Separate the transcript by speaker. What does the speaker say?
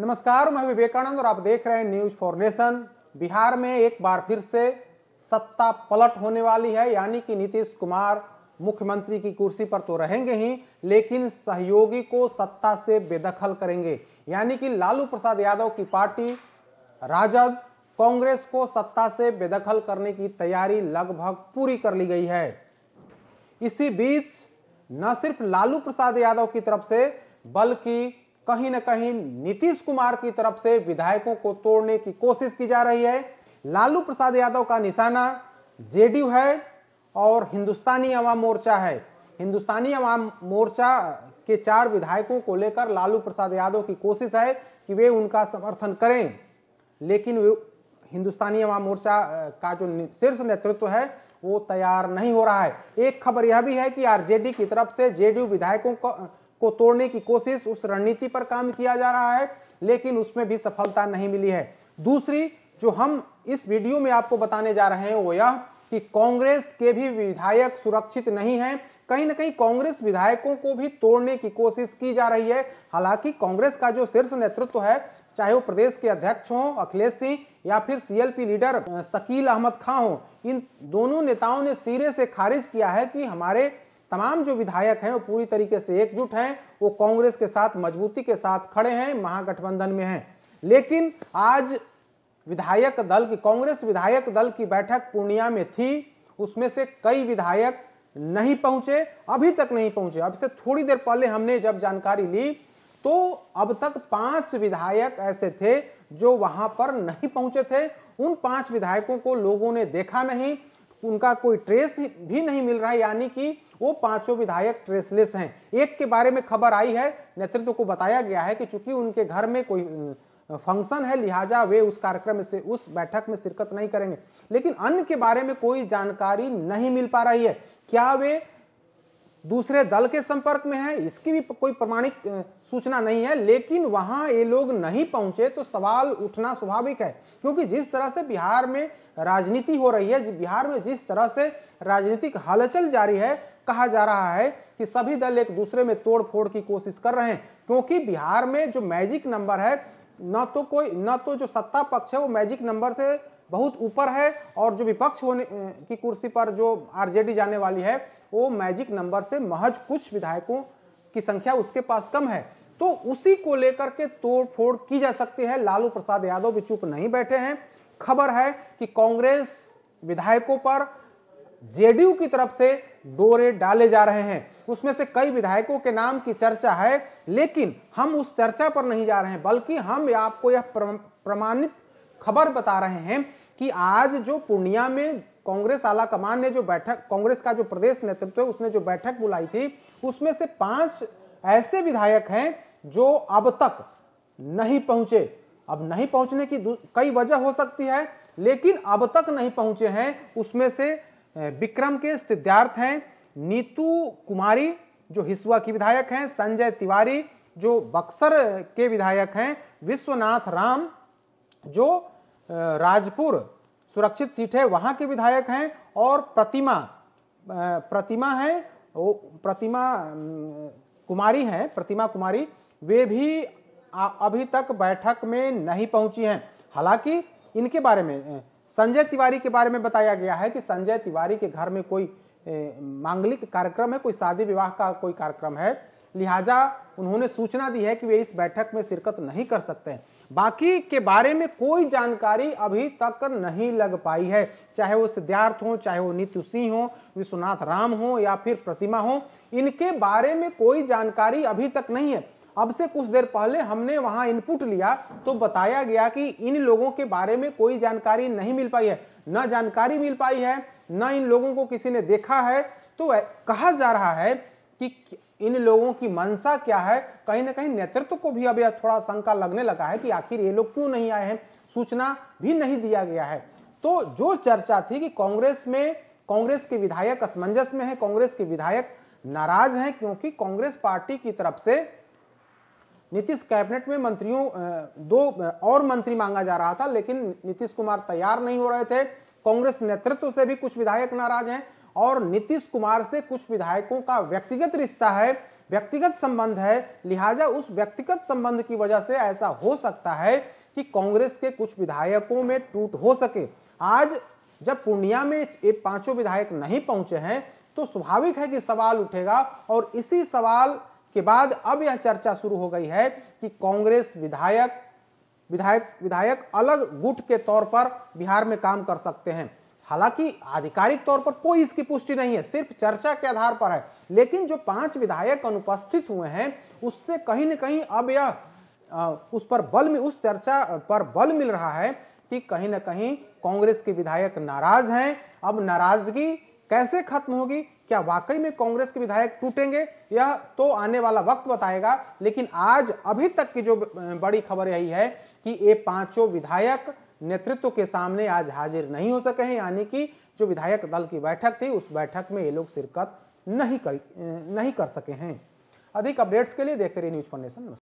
Speaker 1: नमस्कार मैं विवेकानंद और आप देख रहे हैं न्यूज फॉर नेशन बिहार में एक बार फिर से सत्ता पलट होने वाली है यानी कि नीतीश कुमार मुख्यमंत्री की कुर्सी पर तो रहेंगे ही लेकिन सहयोगी को सत्ता से बेदखल करेंगे यानी कि लालू प्रसाद यादव की पार्टी राजद कांग्रेस को सत्ता से बेदखल करने की तैयारी लगभग पूरी कर ली गई है इसी बीच न सिर्फ लालू प्रसाद यादव की तरफ से बल्कि कहीं ना कहीं नीतीश कुमार की तरफ से विधायकों को तोड़ने की कोशिश की जा रही है लालू प्रसाद यादव का निशाना जेडीयू है और हिंदुस्तानी अवाम मोर्चा है हिंदुस्तानी अवाम मोर्चा के चार विधायकों को लेकर लालू प्रसाद यादव की कोशिश है कि वे उनका समर्थन करें लेकिन हिंदुस्तानी अवाम मोर्चा का जो शीर्ष नेतृत्व है वो तैयार नहीं हो रहा है एक खबर यह भी है कि आरजेडी की तरफ से जेडीयू विधायकों को को तोड़ने की कोशिश उस रणनीति पर काम किया जा रहा है लेकिन उसमें भी सफलता नहीं मिली है दूसरी जो हम इस वीडियो में आपको बताने जा रहे हैं वो यह कि कांग्रेस के भी विधायक सुरक्षित नहीं हैं कहीं ना कहीं कांग्रेस विधायकों को भी तोड़ने की कोशिश की जा रही है हालांकि कांग्रेस का जो शीर्ष नेतृत्व है चाहे वो प्रदेश के अध्यक्ष हों अखिलेश सिंह या फिर सीएलपी लीडर शकील अहमद खां हो इन दोनों नेताओं ने सिरे से खारिज किया है कि हमारे तमाम जो विधायक हैं वो पूरी तरीके से एकजुट हैं वो कांग्रेस के साथ मजबूती के साथ खड़े हैं महागठबंधन में हैं लेकिन आज विधायक दल की कांग्रेस विधायक दल की बैठक पूर्णिया में थी उसमें से कई विधायक नहीं पहुंचे अभी तक नहीं पहुंचे अब से थोड़ी देर पहले हमने जब जानकारी ली तो अब तक पांच विधायक ऐसे थे जो वहां पर नहीं पहुंचे थे उन पांच विधायकों को लोगों ने देखा नहीं उनका कोई ट्रेस भी नहीं मिल रहा है यानी कि वो पांचों विधायक ट्रेसलेस हैं एक के बारे में खबर आई है नेतृत्व को बताया गया है कि चूंकि उनके घर में कोई फंक्शन है लिहाजा वे उस कार्यक्रम से उस बैठक में शिरकत नहीं करेंगे लेकिन अन्य के बारे में कोई जानकारी नहीं मिल पा रही है क्या वे दूसरे दल के संपर्क में है इसकी भी कोई प्रमाणिक सूचना नहीं है लेकिन वहां ये लोग नहीं पहुंचे तो सवाल उठना स्वाभाविक है क्योंकि जिस तरह से बिहार में राजनीति हो रही है बिहार में जिस तरह से राजनीतिक हलचल जारी है कहा जा रहा है कि सभी दल एक दूसरे में तोड़फोड़ की कोशिश कर रहे हैं क्योंकि बिहार में जो मैजिक नंबर है न तो कोई न तो जो सत्ता पक्ष है वो मैजिक नंबर से बहुत ऊपर है और जो विपक्ष होने की कुर्सी पर जो आरजेडी जाने वाली है वो मैजिक नंबर से महज कुछ विधायकों की संख्या उसके पास कम है तो उसी को लेकर के तोड़फोड़ की जा सकती है लालू प्रसाद यादव भी चुप नहीं बैठे हैं खबर है कि कांग्रेस विधायकों पर जेडीयू की तरफ से डोरे डाले जा रहे हैं उसमें से कई विधायकों के नाम की चर्चा है लेकिन हम उस चर्चा पर नहीं जा रहे हैं बल्कि हम आपको यह प्रमाणित खबर बता रहे हैं कि आज जो पूर्णिया में कांग्रेस आला कमान ने जो बैठक कांग्रेस का जो प्रदेश नेतृत्व है उसने जो बैठक बुलाई थी उसमें से पांच ऐसे विधायक हैं जो अब तक नहीं पहुंचे अब नहीं पहुंचने की कई वजह हो सकती है लेकिन अब तक नहीं पहुंचे हैं उसमें से विक्रम के सिद्धार्थ हैं नीतू कुमारी जो हिसुआ की विधायक हैं संजय तिवारी जो बक्सर के विधायक हैं विश्वनाथ राम जो राजपुर सुरक्षित सीट है वहां के विधायक हैं और प्रतिमा प्रतिमा है वो प्रतिमा कुमारी हैं प्रतिमा कुमारी वे भी अभी तक बैठक में नहीं पहुंची हैं हालांकि इनके बारे में संजय तिवारी के बारे में बताया गया है कि संजय तिवारी के घर में कोई मांगलिक कार्यक्रम है कोई शादी विवाह का कोई कार्यक्रम है लिहाजा उन्होंने सूचना दी है कि वे इस बैठक में शिरकत नहीं कर सकते हैं बाकी के बारे में कोई जानकारी अभी तक नहीं लग पाई है चाहे वो सिद्धार्थ हो चाहे वो नित्य सिंह हो विश्वनाथ राम हो या फिर प्रतिमा हो इनके बारे में कोई जानकारी अभी तक नहीं है अब से कुछ देर पहले हमने वहां इनपुट लिया तो बताया गया कि इन लोगों के बारे में कोई जानकारी नहीं मिल पाई है न जानकारी मिल पाई है न इन लोगों को किसी ने देखा है तो कहा जा रहा है कि इन लोगों की मनसा क्या है कहीं ना कहीं नेतृत्व को भी अब यह थोड़ा शंका लगने लगा है कि आखिर ये लोग क्यों नहीं आए हैं सूचना भी नहीं दिया गया है तो जो चर्चा थी कि कांग्रेस में कांग्रेस के विधायक असमंजस में है कांग्रेस के विधायक नाराज हैं क्योंकि कांग्रेस पार्टी की तरफ से नीतीश कैबिनेट में मंत्रियों दो और मंत्री मांगा जा रहा था लेकिन नीतीश कुमार तैयार नहीं हो रहे थे कांग्रेस नेतृत्व से भी कुछ विधायक नाराज हैं और नीतीश कुमार से कुछ विधायकों का व्यक्तिगत रिश्ता है व्यक्तिगत संबंध है लिहाजा उस व्यक्तिगत संबंध की वजह से ऐसा हो सकता है कि कांग्रेस के कुछ विधायकों में टूट हो सके आज जब पूर्णिया में ये पांचों विधायक नहीं पहुंचे हैं तो स्वाभाविक है कि सवाल उठेगा और इसी सवाल के बाद अब यह चर्चा शुरू हो गई है कि कांग्रेस विधायक विधायक विधायक अलग गुट के तौर पर बिहार में काम कर सकते हैं हालांकि आधिकारिक तौर पर कोई इसकी पुष्टि नहीं है सिर्फ चर्चा के आधार पर है लेकिन जो पांच विधायक अनुपस्थित हुए हैं उससे कहीं ना कहीं अब यह उस पर बल में उस चर्चा पर बल मिल रहा है कि कहीं ना कहीं कांग्रेस के विधायक नाराज हैं अब नाराजगी कैसे खत्म होगी क्या वाकई में कांग्रेस के विधायक टूटेंगे यह तो आने वाला वक्त बताएगा लेकिन आज अभी तक की जो बड़ी खबर यही है कि ये पांचों विधायक नेतृत्व के सामने आज हाजिर नहीं हो सके हैं यानी कि जो विधायक दल की बैठक थी उस बैठक में ये लोग शिरकत नहीं कर नहीं कर सके हैं अधिक अपडेट्स के लिए देखते रहिए न्यूज फाउंडेशन